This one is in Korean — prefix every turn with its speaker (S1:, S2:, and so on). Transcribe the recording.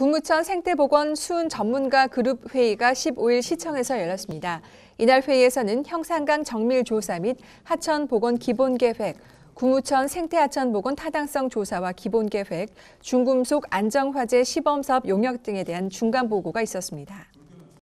S1: 국무천 생태보건 수은 전문가 그룹 회의가 15일 시청에서 열렸습니다. 이날 회의에서는 형산강 정밀 조사 및 하천 보건 기본 계획, 국무천 생태하천 보건 타당성 조사와 기본 계획, 중금속 안정화재 시범 사업 용역 등에 대한 중간 보고가 있었습니다.